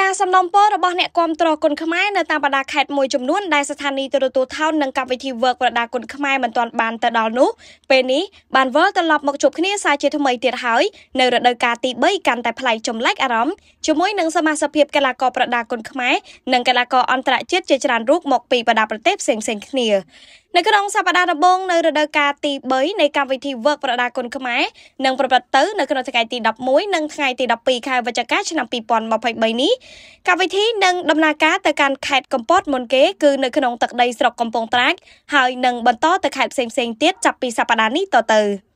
ការសំណូមពររបស់អ្នកគាំទ្រគុនខ្មែរនៅតាមបណ្ដាខេត្តមួយចំនួនដែលស្ថានីយទូរទស្សន៍ថោននិងកម្មវិធី Work ប្រដាគុនខ្មែរមិនទាន់បានទៅដល់នោះពេលនេះបានវិលត្រឡប់មកជួបគ្នាសាជាថ្មីទៀតហើយនៅរដូវកាលទី3កាន់តែប្លែកចម្លែកអារម្មណ៍ជាមួយនឹងសមាជិកកីឡាករប្រដាគុនខ្មែរនិងកីឡាករអន្តរជាតិជាច្រើនរូបមកពីបណ្ដាប្រទេសផ្សេងៗគ្នានៅក្នុងសប្តាហ៍ដំបូងនៅរដូវកាលទី3នៃកម្មវិធី Work ប្រដាគុណខ្មែរនឹងប្រព្រឹត្តទៅនៅក្នុងថ្ងៃទី11និងថ្ងៃទី12ខែវិច្ឆិកាឆ្នាំ2023នេះកម្មវិធីនឹងដំណើរការទៅកាន់ខេត្តកំពតមុនគេគឺនៅក្នុងទឹកដីស្រុកកំពង់ត្រាចហើយនឹងបន្តទៅខេត្តផ្សេងៗទៀតចាប់ពីសប្តាហ៍នេះតទៅ។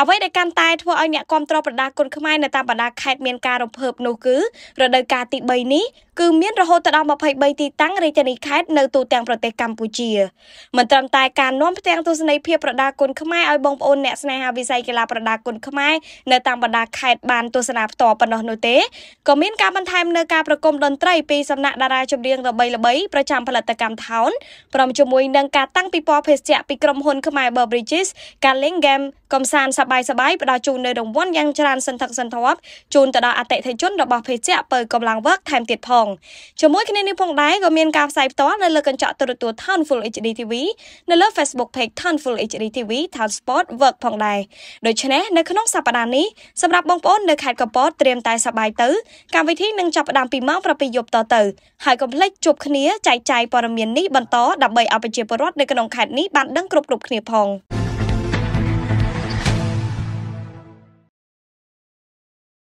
អ្វីដែលកាន់តែធ្វើឲ្យអ្នកគ្រប់គ្រងប្រដាគុណខ្មែរនៅតាមបណ្ដាខេត្តមានការរំភើបនោះគឺរដូវកាលទី3នេះគឺមានរហូតដល់23ទីតាំងរាជធានីខេត្តនៅទូទាំងប្រទេសកម្ពុជាមិនត្រឹមតែការនាំផ្ទាំងទស្សនីយភាពប្រដាគុណខ្មែរឲ្យបងប្អូនអ្នកស្នេហាវិស័យកីឡាប្រដាគុណខ្មែរនៅតាមបណ្ដាខេត្តបានទស្សនាផ្ទាល់ប៉ុណ្ណោះនោះទេក៏មានការបន្ថែមនៅការប្រគំតន្ត្រីពីសំណាក់តារាចម្រៀងល្បីៗប្រចាំផលិតកម្មថោនព្រមជាមួយនឹងការតាំងពិព័រណ៍ភេសជ្ជៈពីក្រុមហ៊ុនខ្មែរ Berbridges ការលេងហ្គេមកំសាន្តសបាយសបាយផ្ដល់ជូននៅរង្វាន់យ៉ាងច្រើនសន្ធឹកសន្ធាប់ជូនទៅដល់អតិថិជនរបស់ភេសជ្ជៈពើកម្លាំងវឹកថែមទៀតផងជាមួយគ្នានេះផងដែរក៏មានការផ្សាយផ្ទាល់នៅលើកញ្ចក់ទូរទស្សន៍ Town Full HD TV នៅលើ Facebook Page Town Full HD TV Town Sport Work ផងដែរដូច្នេះនៅក្នុងសប្តាហ៍នេះសម្រាប់បងប្អូននៅខេត្តកំពតត្រៀមតែសប្បាយទៅកម្មវិធីនឹងចាប់ផ្ដើមពីម៉ោង7យប់តទៅហើយកុំភ្លេចជួបគ្នាចែកចាយព័ត៌មាននេះបន្តដើម្បីឲ្យប្រជាពលរដ្ឋនៅក្នុងខេត្តនេះបានដឹងគ្រប់គ្រប់គ្នាផង។